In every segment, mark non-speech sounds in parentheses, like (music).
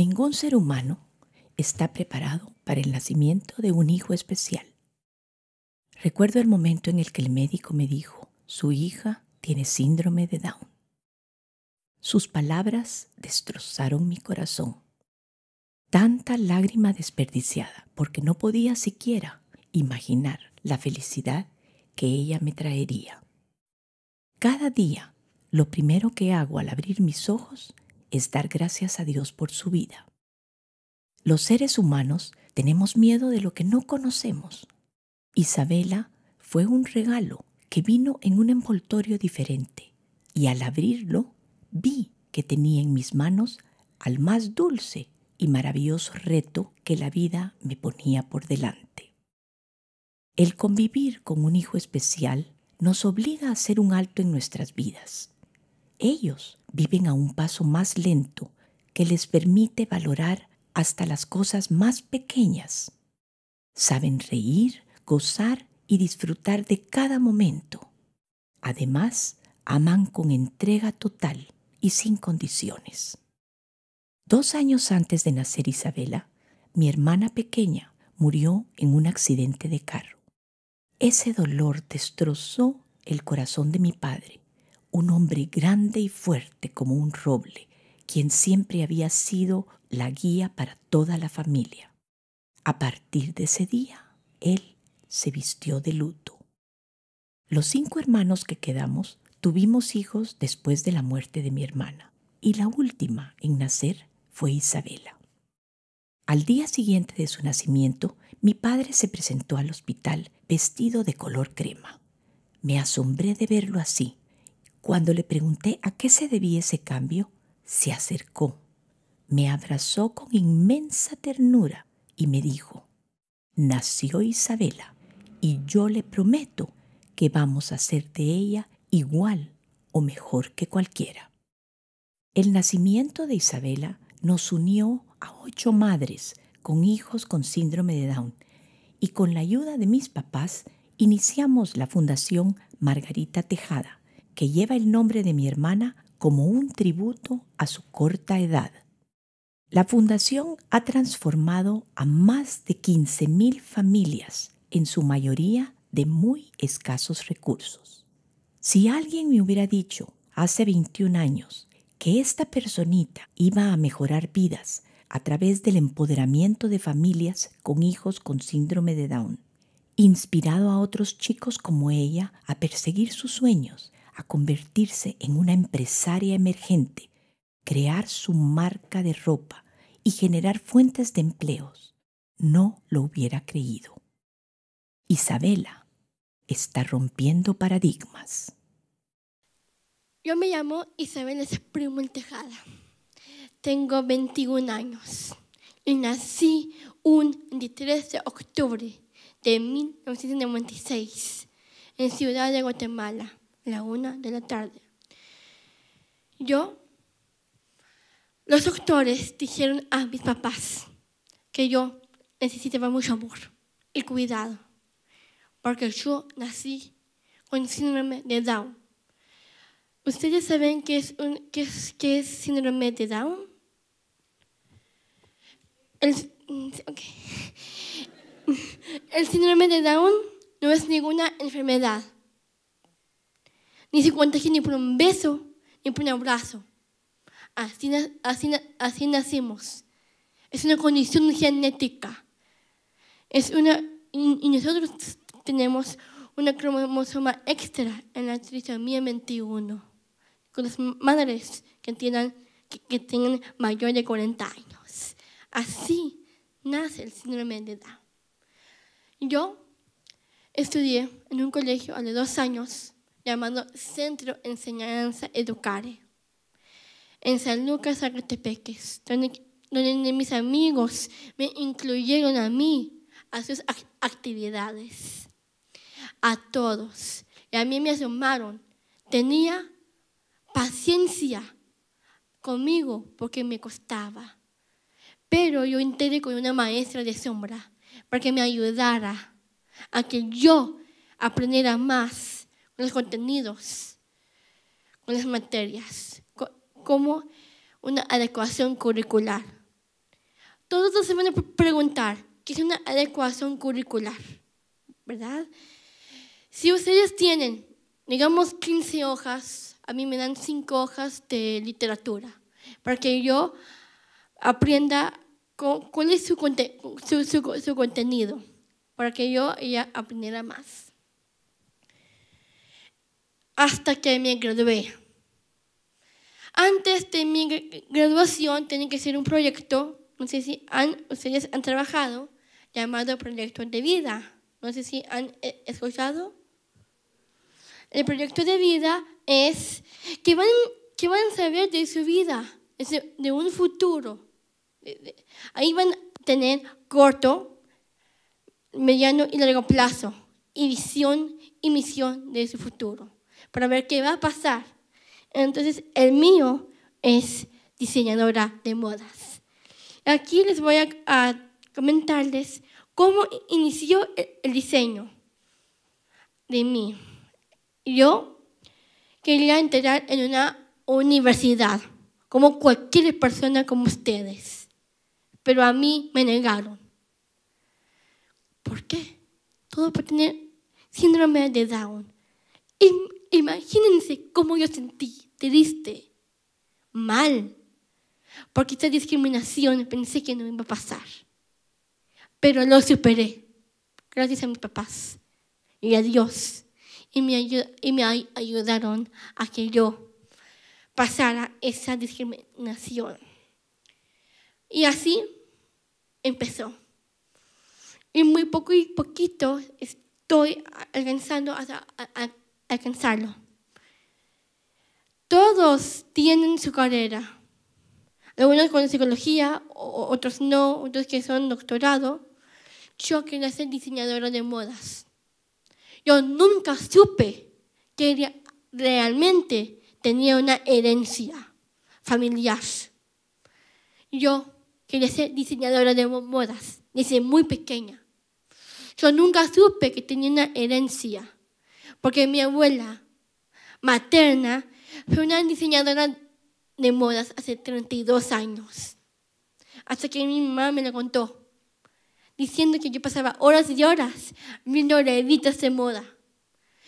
Ningún ser humano está preparado para el nacimiento de un hijo especial. Recuerdo el momento en el que el médico me dijo, su hija tiene síndrome de Down. Sus palabras destrozaron mi corazón. Tanta lágrima desperdiciada porque no podía siquiera imaginar la felicidad que ella me traería. Cada día, lo primero que hago al abrir mis ojos es dar gracias a Dios por su vida. Los seres humanos tenemos miedo de lo que no conocemos. Isabela fue un regalo que vino en un envoltorio diferente y al abrirlo vi que tenía en mis manos al más dulce y maravilloso reto que la vida me ponía por delante. El convivir con un hijo especial nos obliga a hacer un alto en nuestras vidas ellos viven a un paso más lento que les permite valorar hasta las cosas más pequeñas. Saben reír, gozar y disfrutar de cada momento. Además, aman con entrega total y sin condiciones. Dos años antes de nacer Isabela, mi hermana pequeña murió en un accidente de carro. Ese dolor destrozó el corazón de mi padre un hombre grande y fuerte como un roble, quien siempre había sido la guía para toda la familia. A partir de ese día, él se vistió de luto. Los cinco hermanos que quedamos tuvimos hijos después de la muerte de mi hermana, y la última en nacer fue Isabela. Al día siguiente de su nacimiento, mi padre se presentó al hospital vestido de color crema. Me asombré de verlo así cuando le pregunté a qué se debía ese cambio, se acercó, me abrazó con inmensa ternura y me dijo, nació Isabela y yo le prometo que vamos a hacer de ella igual o mejor que cualquiera. El nacimiento de Isabela nos unió a ocho madres con hijos con síndrome de Down y con la ayuda de mis papás iniciamos la Fundación Margarita Tejada que lleva el nombre de mi hermana como un tributo a su corta edad. La fundación ha transformado a más de 15.000 familias, en su mayoría de muy escasos recursos. Si alguien me hubiera dicho hace 21 años que esta personita iba a mejorar vidas a través del empoderamiento de familias con hijos con síndrome de Down, inspirado a otros chicos como ella a perseguir sus sueños, a convertirse en una empresaria emergente, crear su marca de ropa y generar fuentes de empleos. No lo hubiera creído. Isabela está rompiendo paradigmas. Yo me llamo Isabela Esprimo Tejada. Tengo 21 años y nací un 23 de octubre de 1996 en Ciudad de Guatemala la una de la tarde. Yo, los doctores dijeron a mis papás que yo necesitaba mucho amor y cuidado, porque yo nací con síndrome de Down. ¿Ustedes saben qué es, es, síndrome de Down? El, mm, (laughs) El síndrome de Down no es ninguna enfermedad ni se ni por un beso, ni por un abrazo. Así, nacimos. Es una condición genética. Es una, y, nosotros tenemos una cromosoma extra en la trisomía 21, con las madres que tengan, que, mayor de 40 años. Así nace el síndrome de Edad. Yo estudié en un colegio a los dos años llamado Centro Enseñanza Educare, en San Lucas, Zacatepeques, donde, donde mis amigos me incluyeron a mí, a sus actividades, a todos. Y a mí me asomaron. Tenía paciencia conmigo porque me costaba. Pero yo entré con una maestra de sombra para que me ayudara a que yo aprendiera más los contenidos, con las materias, como una adecuación curricular. Todos se van a preguntar, ¿qué es una adecuación curricular? ¿Verdad? Si ustedes tienen, digamos, 15 hojas, a mí me dan 5 hojas de literatura, para que yo aprenda cuál es su, contenido, para que yo ella aprendiera más hasta que me gradué. Antes de mi graduación tenía que hacer un proyecto, no sé si han, ustedes han trabajado, llamado Proyecto de Vida. No sé si han eh, escuchado. El proyecto de vida es que van, que van a saber de su vida, de un futuro. Ahí van a tener corto, mediano y largo plazo, y visión y misión de su futuro para ver qué va a pasar. Entonces, el mío es diseñadora de modas. Aquí les voy a, comentarles cómo inició el, diseño de mí. Yo quería entrar en una universidad, como cualquier persona como ustedes, pero a mí me negaron. ¿Por qué? Todo por tener síndrome de Down imagínense cómo yo sentí, triste, mal, porque esta discriminación pensé que no iba a pasar. Pero lo superé, gracias a mis papás y a Dios. Y me, ayudaron a que yo pasara esa discriminación. Y así empezó. Y muy poco y poquito estoy alcanzando a alcanzarlo. Todos tienen su carrera. Algunos con psicología, otros no, otros que son doctorado. Yo quería ser diseñadora de modas. Yo nunca supe que realmente tenía una herencia familiar. Yo quería ser diseñadora de modas desde muy pequeña. Yo nunca supe que tenía una herencia porque mi abuela materna fue una diseñadora de modas hace 32 años. Hasta que mi mamá me lo contó, diciendo que yo pasaba horas y horas viendo revistas de moda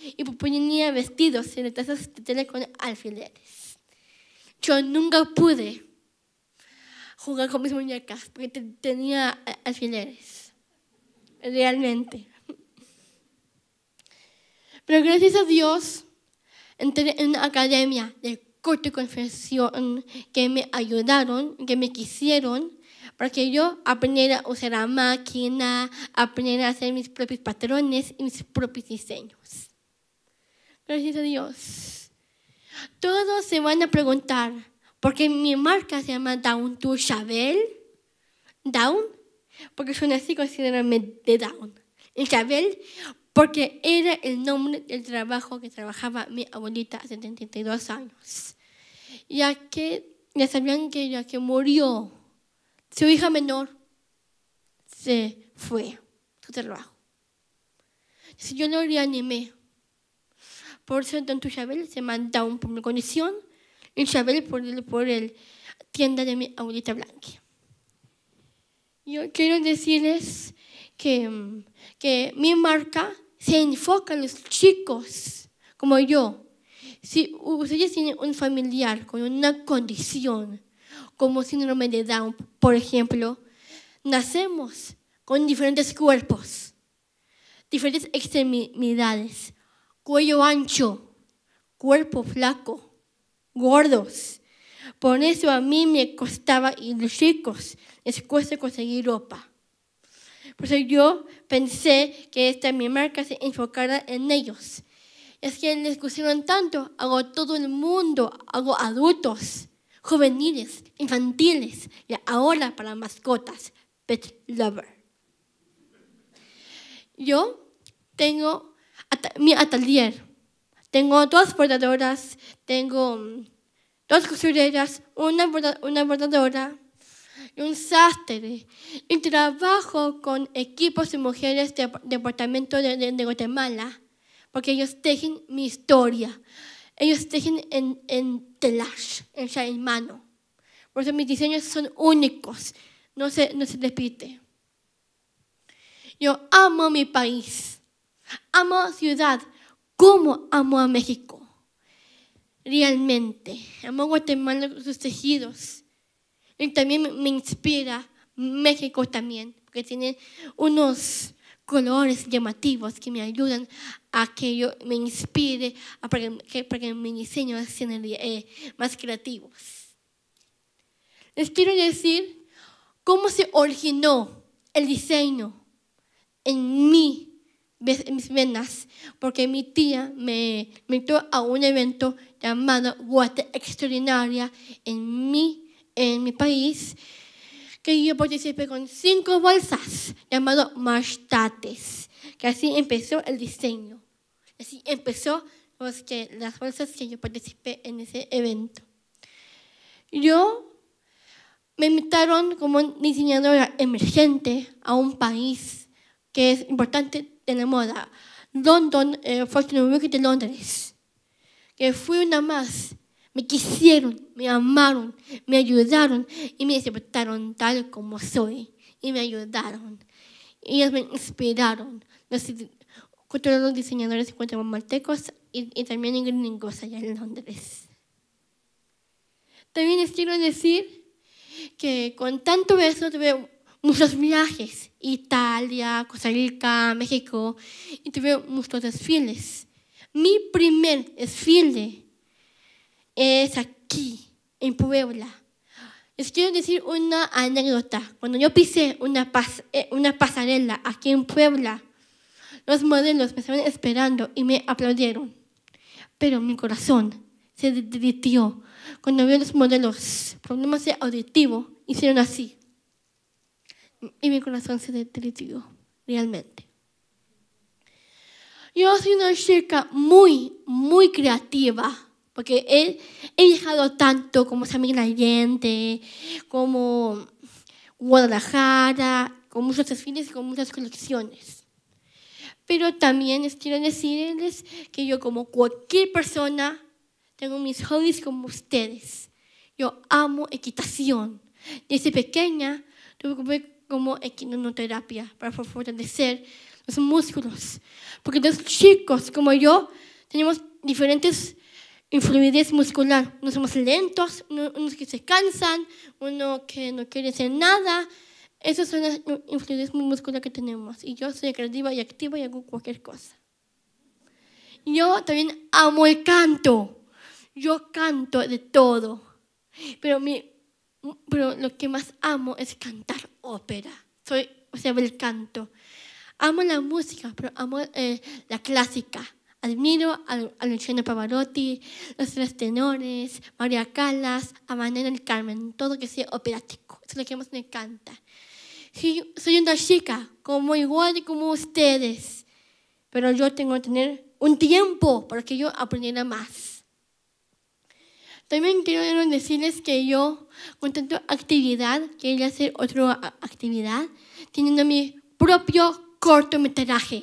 y ponía vestidos en tazas de tele con alfileres. Yo nunca pude jugar con mis muñecas porque tenía alfileres, realmente. Pero gracias a Dios entré en una academia de corte confesión que me ayudaron, que me quisieron para que yo aprendiera a usar la máquina, aprendiera a hacer mis propios patrones y mis propios diseños. Gracias a Dios. Todos se van a preguntar, por qué mi marca se llama Down to Chabel. Down, porque yo nací considerándome de Down. El Chabel, porque era el nombre del trabajo que trabajaba mi abuelita hace 72 años. Ya que ya sabían que ya que murió, su hija menor se fue su trabajo. Si yo le animé. por eso tanto Chabel se un por mi condición y Chabel por el, por el tienda de mi abuelita blanca Yo quiero decirles que, que mi marca se enfocan los chicos como yo. Si ustedes tienen un familiar con una condición, como síndrome de Down, por ejemplo, nacemos con diferentes cuerpos, diferentes extremidades, cuello ancho, cuerpo flaco, gordos. Por eso a mí me costaba, y los chicos les cuesta conseguir ropa. Por eso yo pensé que esta mi marca se enfocara en ellos. Es que les gustaron tanto, hago todo el mundo, hago adultos, juveniles, infantiles y ahora para mascotas, pet lover. Yo tengo mi atelier, tengo dos bordadoras, tengo mm, dos costureras, una, una bordadora y un sastre. Y trabajo con equipos y mujeres del departamento de, Guatemala, porque ellos tejen mi historia. Ellos tejen en, en telash, en ya Por eso mis diseños son únicos, no se, no se repite. Yo amo mi país, amo ciudad, como amo a México. Realmente, amo a Guatemala, sus tejidos y también me inspira México también, porque tiene unos colores llamativos que me ayudan a que yo me inspire, a para, que, para que mis sean eh, más creativos. Les quiero decir cómo se originó el diseño en mí, en mis venas, porque mi tía me invitó a un evento llamado Guate Extraordinaria en mi en mi país que yo participé con cinco bolsas llamado mastates, que así empezó el diseño. Así empezó los pues, que, las bolsas que yo participé en ese evento. Yo me invitaron como diseñadora emergente a un país que es importante de la moda, London, eh, Fashion Week de Londres, que fui una más me quisieron, me amaron, me ayudaron y me aceptaron tal como soy. Y me ayudaron. Ellos me inspiraron. Los, los diseñadores y maltecos y, y también en gringos allá en Londres. También les quiero decir que con tanto beso tuve muchos viajes. Italia, Costa Rica, México. Y tuve muchos desfiles. Mi primer desfile es aquí, en Puebla. Les quiero decir una anécdota. Cuando yo pisé una, eh, una pasarela aquí en Puebla, los modelos me estaban esperando y me aplaudieron. Pero mi corazón se detritió. cuando vio los modelos. Problemas de auditivo hicieron así. Y mi corazón se detritió, realmente. Yo soy una chica muy, muy creativa porque he, he viajado tanto como San Miguel Allende, como Guadalajara, con muchos desfiles y con muchas colecciones. Pero también les quiero decirles que yo como cualquier persona tengo mis hobbies como ustedes. Yo amo equitación. Desde pequeña tuve como equinoterapia para fortalecer los músculos. Porque los chicos como yo tenemos diferentes Influidez muscular. No somos lentos, unos que se cansan, uno que no quiere hacer nada. Esas son las influencias muscular que tenemos. Y yo soy creativa y activa y hago cualquier cosa. Yo también amo el canto. Yo canto de todo. Pero, mi, pero lo que más amo es cantar ópera. Soy, o sea, el canto. Amo la música, pero amo eh, la clásica. Admiro a, Luciano Pavarotti, los tres tenores, María Calas, a Manuel el Carmen, todo que sea operático. es lo que más me encanta. soy una chica, como igual y como ustedes, pero yo tengo que tener un tiempo para que yo aprendiera más. También quiero decirles que yo, con tanta actividad, quería hacer otra actividad, teniendo mi propio cortometraje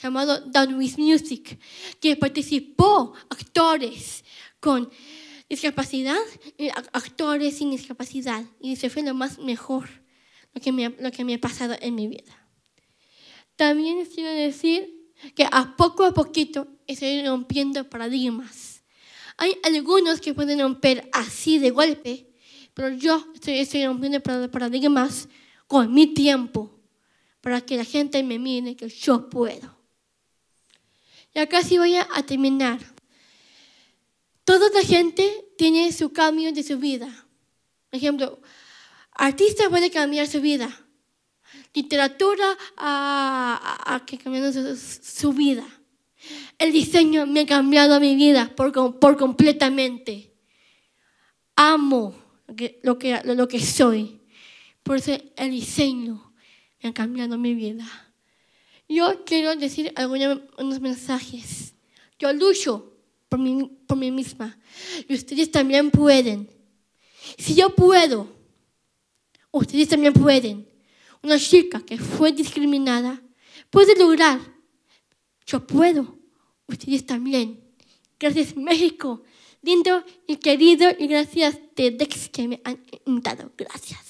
llamado Don With Music, que participó actores con discapacidad, y eh, actores sin discapacidad. Y se fue lo más mejor lo que me, lo que me ha pasado en mi vida. También quiero decir que a poco a poquito estoy rompiendo paradigmas. Hay algunos que pueden romper así de golpe, pero yo estoy, estoy rompiendo paradigmas con mi tiempo para que la gente me mire que yo puedo. Ya casi voy a terminar. Toda la gente tiene su cambio de su vida. Por ejemplo, artista puede cambiar su vida. Literatura a, ah, ah, ah, que su, vida. El diseño me ha cambiado mi vida por, completamente. Amo lo que, lo lo que soy. Por eso el diseño me ha cambiado mi vida. Yo quiero decir algunos mensajes. Yo lucho por mí, misma y ustedes también pueden. Si yo puedo, ustedes también pueden. Una chica que fue discriminada puede lograr. Yo puedo, ustedes también. Gracias México, lindo y querido, y gracias TEDx que me han invitado. Gracias.